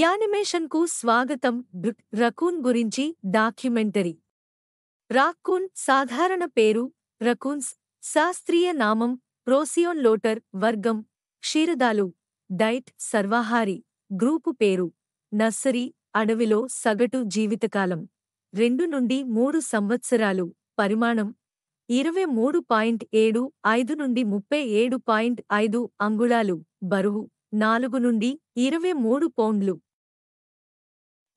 యానిమేషన్కు స్వాగతం రకూన్ గురించి డాక్యుమెంటరీ రాక్కూన్ సాధారణ పేరు రకూన్స్ శాస్త్రీయ నామం లోటర్ వర్గం క్షీరదాలు డైట్ సర్వాహారి గ్రూపు పేరు నర్సరీ అడవిలో సగటు జీవితకాలం రెండు నుండి మూడు సంవత్సరాలు పరిమాణం ఇరవై మూడు పాయింట్ ఏడు ఐదు నుండి ముప్పై ఏడు పాయింట్ ఐదు అంగుళాలు బరువు నాలుగు నుండి ఇరవై మూడు పౌండ్లు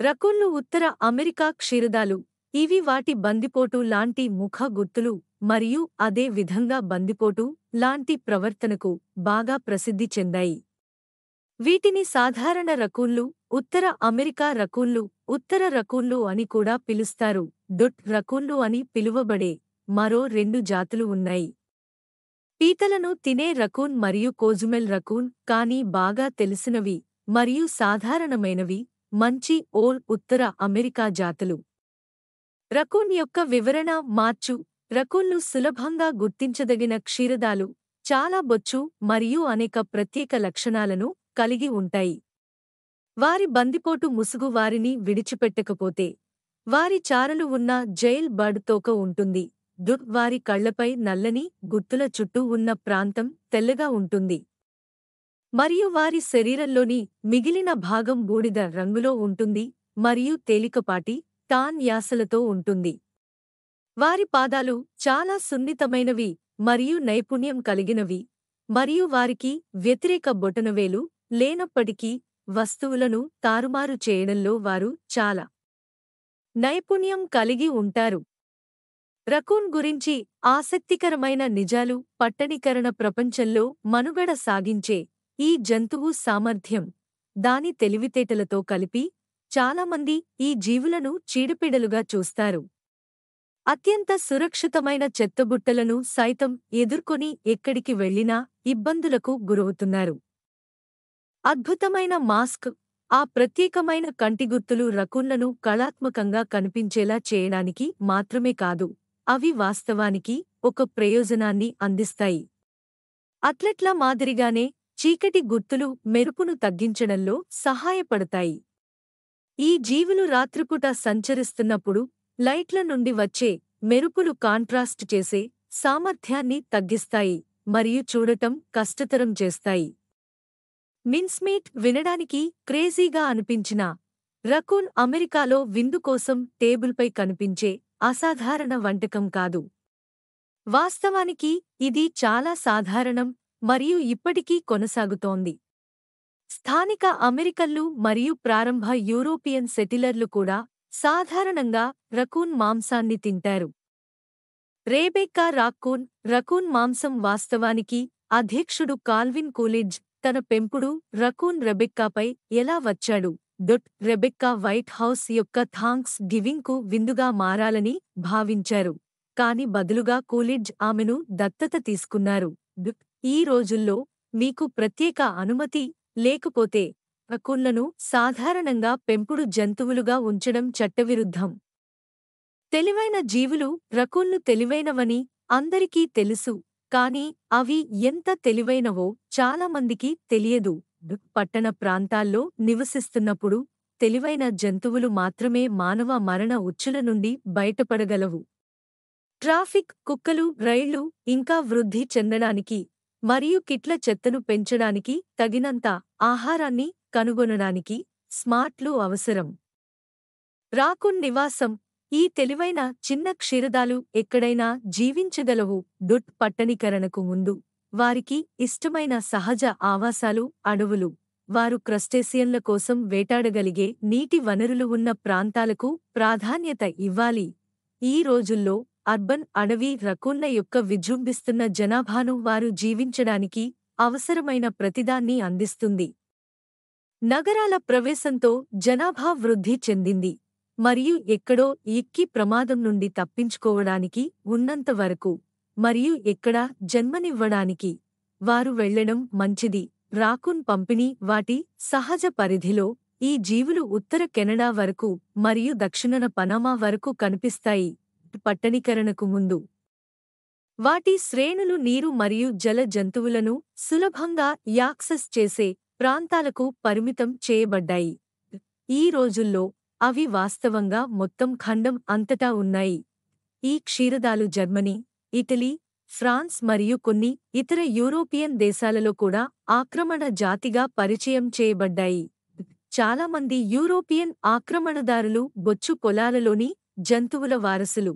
రకుళ్ళు ఉత్తర అమెరికా క్షీరదాలు ఇవి వాటి బందిపోటు లాంటి ముఖ గుర్తులు మరియు అదే విధంగా బందిపోటు లాంటి ప్రవర్తనకు బాగా ప్రసిద్ధి చెందాయి వీటిని సాధారణ రకుళ్ళు ఉత్తర అమెరికా రకుళ్ళు ఉత్తర రకుళ్ళు అని కూడా పిలుస్తారు డొట్ రకుళ్ళు అని పిలువబడే మరో రెండు జాతులు ఉన్నాయి పీతలను తినే రకూన్ మరియు కోజుమెల్ రకూన్ కానీ బాగా తెలిసినవి మరియు సాధారణమైనవి మంచి ఓల్ ఉత్తర అమెరికా జాతులు రకూన్ యొక్క వివరణ మార్చు రకూన్లు సులభంగా గుర్తించదగిన క్షీరదాలు చాలా బొచ్చు మరియు అనేక ప్రత్యేక లక్షణాలను కలిగి ఉంటాయి వారి బందిపోటు ముసుగు వారిని విడిచిపెట్టకపోతే వారి చారలు ఉన్న జైల్ బర్డ్ తోక ఉంటుంది దుర్వారి వారి కళ్లపై నల్లని గుర్తుల చుట్టూ ఉన్న ప్రాంతం తెల్లగా ఉంటుంది మరియు వారి శరీరంలోని మిగిలిన భాగం బూడిద రంగులో ఉంటుంది మరియు తేలికపాటి టాన్ యాసలతో ఉంటుంది వారి పాదాలు చాలా సున్నితమైనవి మరియు నైపుణ్యం కలిగినవి మరియు వారికి వ్యతిరేక బొటనవేలు లేనప్పటికీ వస్తువులను తారుమారు చేయడంలో వారు చాలా నైపుణ్యం కలిగి ఉంటారు రకూన్ గురించి ఆసక్తికరమైన నిజాలు పట్టణీకరణ ప్రపంచంలో మనుగడ సాగించే ఈ జంతువు సామర్థ్యం దాని తెలివితేటలతో కలిపి చాలామంది ఈ జీవులను చీడపీడలుగా చూస్తారు అత్యంత సురక్షితమైన చెత్తబుట్టలను సైతం ఎదుర్కొని ఎక్కడికి వెళ్లినా ఇబ్బందులకు గురవుతున్నారు అద్భుతమైన మాస్క్ ఆ ప్రత్యేకమైన కంటిగుర్తులు రకున్లను కళాత్మకంగా కనిపించేలా చేయడానికి మాత్రమే కాదు అవి వాస్తవానికి ఒక ప్రయోజనాన్ని అందిస్తాయి అథ్లెట్ల మాదిరిగానే చీకటి గుర్తులు మెరుపును తగ్గించడంలో సహాయపడతాయి ఈ జీవులు రాత్రిపూట సంచరిస్తున్నప్పుడు లైట్ల నుండి వచ్చే మెరుపులు కాంట్రాస్ట్ చేసే సామర్థ్యాన్ని తగ్గిస్తాయి మరియు చూడటం కష్టతరం చేస్తాయి మిన్స్మీట్ వినడానికి క్రేజీగా అనిపించిన రకూన్ అమెరికాలో విందు కోసం టేబుల్పై కనిపించే అసాధారణ వంటకం కాదు వాస్తవానికి ఇది చాలా సాధారణం మరియు ఇప్పటికీ కొనసాగుతోంది స్థానిక అమెరికన్లు మరియు ప్రారంభ యూరోపియన్ సెటిలర్లు కూడా సాధారణంగా రకూన్ మాంసాన్ని తింటారు రేబెక్కా రాక్కూన్ రకూన్ మాంసం వాస్తవానికి అధ్యక్షుడు కాల్విన్ కూలిడ్జ్ తన పెంపుడు రకూన్ రెబెక్కాపై ఎలా వచ్చాడు డొట్ రెబెక్కా వైట్ హౌస్ యొక్క థాంక్స్ గివింగ్కు విందుగా మారాలని భావించారు కాని బదులుగా కూలిడ్జ్ ఆమెను దత్తత తీసుకున్నారు ఈ రోజుల్లో మీకు ప్రత్యేక అనుమతి లేకపోతే రకుళ్లను సాధారణంగా పెంపుడు జంతువులుగా ఉంచడం చట్టవిరుద్ధం తెలివైన జీవులు రకుళ్లు తెలివైనవని అందరికీ తెలుసు కాని అవి ఎంత తెలివైనవో చాలామందికి తెలియదు పట్టణ ప్రాంతాల్లో నివసిస్తున్నప్పుడు తెలివైన జంతువులు మాత్రమే మానవ మరణ ఉచ్చుల నుండి బయటపడగలవు ట్రాఫిక్ కుక్కలు రైళ్లు ఇంకా వృద్ధి చెందడానికి మరియు కిట్ల చెత్తను పెంచడానికి తగినంత ఆహారాన్ని కనుగొనడానికి స్మార్ట్లు అవసరం రాకున్ నివాసం ఈ తెలివైన చిన్న క్షీరదాలు ఎక్కడైనా జీవించగలవు డుట్ పట్టణీకరణకు ముందు వారికి ఇష్టమైన సహజ ఆవాసాలు అడవులు వారు క్రస్టేసియన్ల కోసం వేటాడగలిగే నీటి వనరులు ఉన్న ప్రాంతాలకు ప్రాధాన్యత ఇవ్వాలి ఈ రోజుల్లో అర్బన్ అడవి రకున్న యొక్క విజృంభిస్తున్న జనాభాను వారు జీవించడానికి అవసరమైన ప్రతిదాన్ని అందిస్తుంది నగరాల ప్రవేశంతో జనాభా వృద్ధి చెందింది మరియు ఎక్కడో ఎక్కి ప్రమాదం నుండి తప్పించుకోవడానికి ఉన్నంతవరకు మరియు ఎక్కడా జన్మనివ్వడానికి వారు వెళ్లడం మంచిది రాకున్ పంపిణీ వాటి సహజ పరిధిలో ఈ జీవులు ఉత్తర కెనడా వరకు మరియు దక్షిణన పనామా వరకు కనిపిస్తాయి పట్టణీకరణకు ముందు వాటి శ్రేణులు నీరు మరియు జల జంతువులను సులభంగా యాక్సెస్ చేసే ప్రాంతాలకు పరిమితం చేయబడ్డాయి ఈ రోజుల్లో అవి వాస్తవంగా మొత్తం ఖండం అంతటా ఉన్నాయి ఈ క్షీరదాలు జర్మనీ ఇటలీ ఫ్రాన్స్ మరియు కొన్ని ఇతర యూరోపియన్ దేశాలలో కూడా ఆక్రమణ జాతిగా పరిచయం చేయబడ్డాయి చాలామంది యూరోపియన్ ఆక్రమణదారులు బొచ్చు పొలాలలోని జంతువుల వారసులు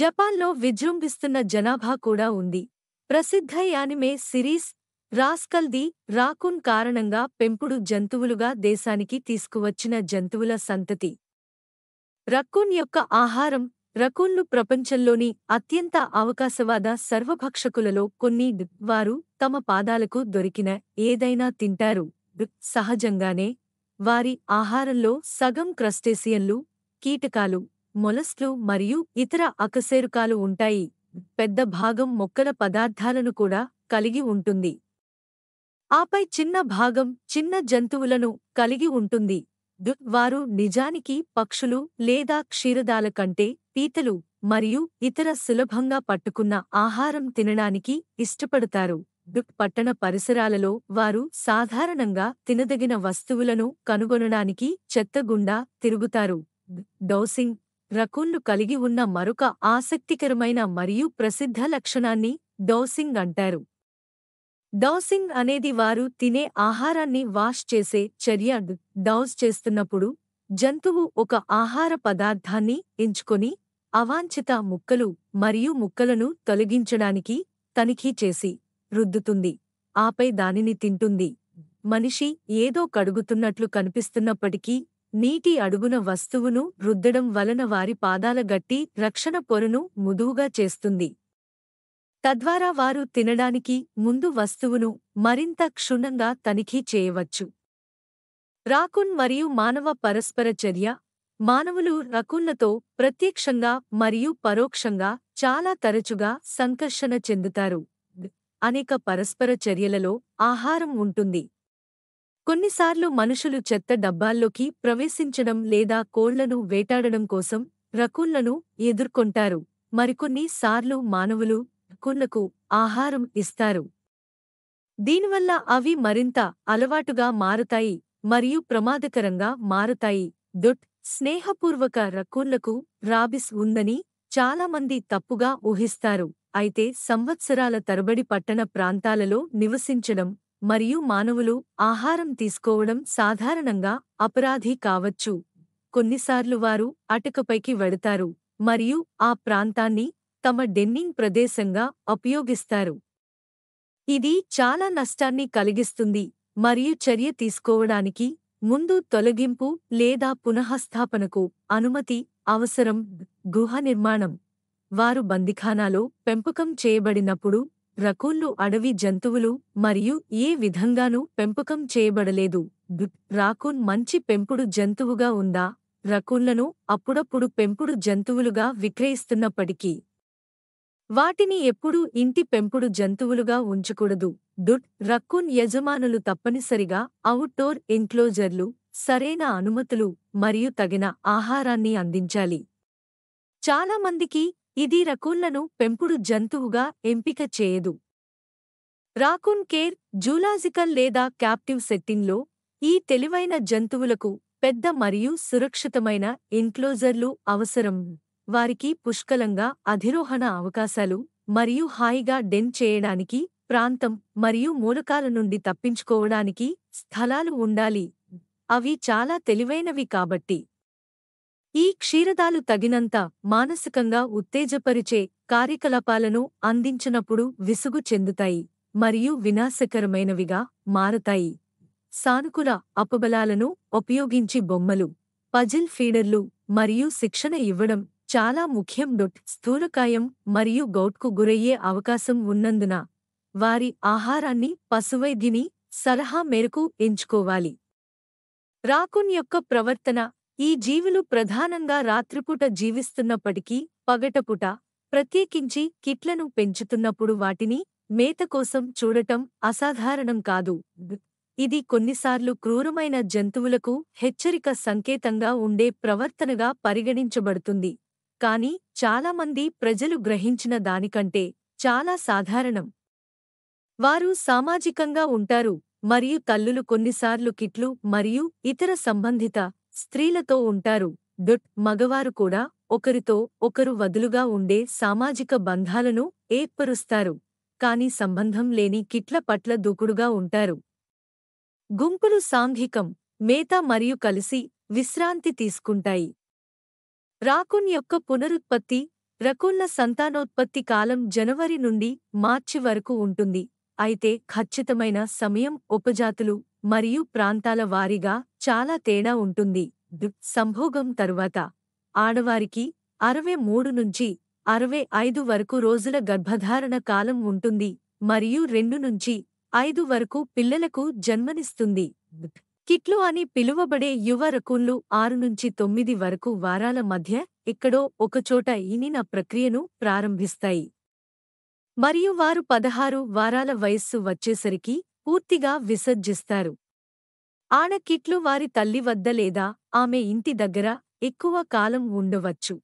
జపాన్లో విజృంభిస్తున్న జనాభా కూడా ఉంది ప్రసిద్ధ యానిమే సిరీస్ రాస్కల్ది రాకున్ కారణంగా పెంపుడు జంతువులుగా దేశానికి తీసుకువచ్చిన జంతువుల సంతతి రక్కున్ యొక్క ఆహారం రకూన్లు ప్రపంచంలోని అత్యంత అవకాశవాద సర్వభక్షకులలో కొన్ని వారు తమ పాదాలకు దొరికిన ఏదైనా తింటారు సహజంగానే వారి ఆహారంలో సగం క్రస్టేసియన్లు కీటకాలు మొలస్లు మరియు ఇతర అకశేరుకాలు ఉంటాయి పెద్ద భాగం మొక్కల పదార్థాలను కూడా కలిగి ఉంటుంది ఆపై చిన్న భాగం చిన్న జంతువులను కలిగి ఉంటుంది వారు నిజానికి పక్షులు లేదా క్షీరదాల కంటే పీతలు మరియు ఇతర సులభంగా పట్టుకున్న ఆహారం తినడానికి ఇష్టపడతారు డుక్ పట్టణ పరిసరాలలో వారు సాధారణంగా తినదగిన వస్తువులను కనుగొనడానికి చెత్తగుండా తిరుగుతారు డౌసింగ్ రకూన్లు కలిగి ఉన్న మరొక ఆసక్తికరమైన మరియు ప్రసిద్ధ లక్షణాన్ని డౌసింగ్ అంటారు డౌసింగ్ అనేది వారు తినే ఆహారాన్ని వాష్ చేసే చర్య డౌజ్ చేస్తున్నప్పుడు జంతువు ఒక ఆహార పదార్థాన్ని ఎంచుకొని అవాంఛిత ముక్కలు మరియు ముక్కలను తొలగించడానికి తనిఖీ చేసి రుద్దుతుంది ఆపై దానిని తింటుంది మనిషి ఏదో కడుగుతున్నట్లు కనిపిస్తున్నప్పటికీ నీటి అడుగున వస్తువును రుద్దడం వలన వారి పాదాల గట్టి రక్షణ పొరను ముదువుగా చేస్తుంది తద్వారా వారు తినడానికి ముందు వస్తువును మరింత క్షుణ్ణంగా తనిఖీ చేయవచ్చు రాకున్ మరియు మానవ పరస్పర చర్య మానవులు రకున్లతో ప్రత్యక్షంగా మరియు పరోక్షంగా చాలా తరచుగా సంకర్షణ చెందుతారు అనేక పరస్పర చర్యలలో ఆహారం ఉంటుంది కొన్నిసార్లు మనుషులు చెత్త డబ్బాల్లోకి ప్రవేశించడం లేదా కోళ్లను వేటాడడం కోసం రకుళ్లను ఎదుర్కొంటారు మరికొన్ని సార్లు మానవులు కుంలకు ఆహారం ఇస్తారు దీనివల్ల అవి మరింత అలవాటుగా మారుతాయి మరియు ప్రమాదకరంగా మారుతాయి దుట్ స్నేహపూర్వక రకూన్లకు రాబిస్ ఉందని చాలామంది తప్పుగా ఊహిస్తారు అయితే సంవత్సరాల తరబడి పట్టణ ప్రాంతాలలో నివసించడం మరియు మానవులు ఆహారం తీసుకోవడం సాధారణంగా అపరాధి కావచ్చు కొన్నిసార్లు వారు అటకపైకి వెడతారు మరియు ఆ ప్రాంతాన్ని తమ డెన్నింగ్ ప్రదేశంగా ఉపయోగిస్తారు ఇది చాలా నష్టాన్ని కలిగిస్తుంది మరియు చర్య తీసుకోవడానికి ముందు తొలగింపు లేదా పునఃస్థాపనకు అనుమతి అవసరం గుహ నిర్మాణం వారు బందిఖానాలో పెంపకం చేయబడినప్పుడు రకూళ్ళు అడవి జంతువులు మరియు ఏ విధంగానూ పెంపకం చేయబడలేదు రాకూన్ మంచి పెంపుడు జంతువుగా ఉందా రకూళ్లను అప్పుడప్పుడు పెంపుడు జంతువులుగా విక్రయిస్తున్నప్పటికీ వాటిని ఎప్పుడూ ఇంటి పెంపుడు జంతువులుగా ఉంచకూడదు డుట్ రక్కున్ యజమానులు తప్పనిసరిగా అవుట్డోర్ ఎన్క్లోజర్లు సరైన అనుమతులు మరియు తగిన ఆహారాన్ని అందించాలి చాలామందికి ఇది రకూన్లను పెంపుడు జంతువుగా ఎంపిక చేయదు రాకూన్ కేర్ జూలాజికల్ లేదా క్యాప్టివ్ సెట్టింగ్లో ఈ తెలివైన జంతువులకు పెద్ద మరియు సురక్షితమైన ఎన్క్లోజర్లు అవసరం వారికి పుష్కలంగా అధిరోహణ అవకాశాలు మరియు హాయిగా డెన్ చేయడానికి ప్రాంతం మరియు మూలకాల నుండి తప్పించుకోవడానికి స్థలాలు ఉండాలి అవి చాలా తెలివైనవి కాబట్టి ఈ క్షీరదాలు తగినంత మానసికంగా ఉత్తేజపరిచే కార్యకలాపాలను అందించినప్పుడు విసుగు చెందుతాయి మరియు వినాశకరమైనవిగా మారతాయి సానుకూల అపబలాలను ఉపయోగించి బొమ్మలు పజిల్ ఫీడర్లు మరియు శిక్షణ ఇవ్వడం చాలా ముఖ్యం డొట్ స్థూలకాయం మరియు గౌట్కు గురయ్యే అవకాశం ఉన్నందున వారి ఆహారాన్ని పశువైద్యుని సలహా మేరకు ఎంచుకోవాలి రాకున్ యొక్క ప్రవర్తన ఈ జీవులు ప్రధానంగా రాత్రిపూట జీవిస్తున్నప్పటికీ పగటపుట ప్రత్యేకించి కిట్లను పెంచుతున్నప్పుడు వాటిని మేత కోసం చూడటం అసాధారణం కాదు ఇది కొన్నిసార్లు క్రూరమైన జంతువులకు హెచ్చరిక సంకేతంగా ఉండే ప్రవర్తనగా పరిగణించబడుతుంది కాని చాలామంది ప్రజలు గ్రహించిన దానికంటే చాలా సాధారణం వారు సామాజికంగా ఉంటారు మరియు తల్లులు కొన్నిసార్లు కిట్లు మరియు ఇతర సంబంధిత స్త్రీలతో ఉంటారు డొట్ మగవారు కూడా ఒకరితో ఒకరు వదులుగా ఉండే సామాజిక బంధాలను ఏర్పరుస్తారు కాని సంబంధం లేని కిట్ల పట్ల దూకుడుగా ఉంటారు గుంపులు సాంఘికం మేత మరియు కలిసి విశ్రాంతి తీసుకుంటాయి రాకున్ యొక్క పునరుత్పత్తి రకున్ల సంతానోత్పత్తి కాలం జనవరి నుండి మార్చి వరకు ఉంటుంది అయితే ఖచ్చితమైన సమయం ఉపజాతులు మరియు ప్రాంతాల వారీగా చాలా తేడా ఉంటుంది సంభోగం తరువాత ఆడవారికి అరవై మూడు నుంచి అరవై ఐదు వరకు రోజుల గర్భధారణ కాలం ఉంటుంది మరియు రెండు నుంచి ఐదు వరకు పిల్లలకు జన్మనిస్తుంది కిట్లు అని పిలువబడే యువ రకుళ్ళు ఆరు నుంచి తొమ్మిది వరకు వారాల మధ్య ఎక్కడో ఒకచోట ఈనిన ప్రక్రియను ప్రారంభిస్తాయి మరియు వారు పదహారు వారాల వయస్సు వచ్చేసరికి పూర్తిగా విసర్జిస్తారు ఆడ కిట్లు వారి తల్లి వద్ద లేదా ఆమె ఇంటి దగ్గర ఎక్కువ కాలం ఉండవచ్చు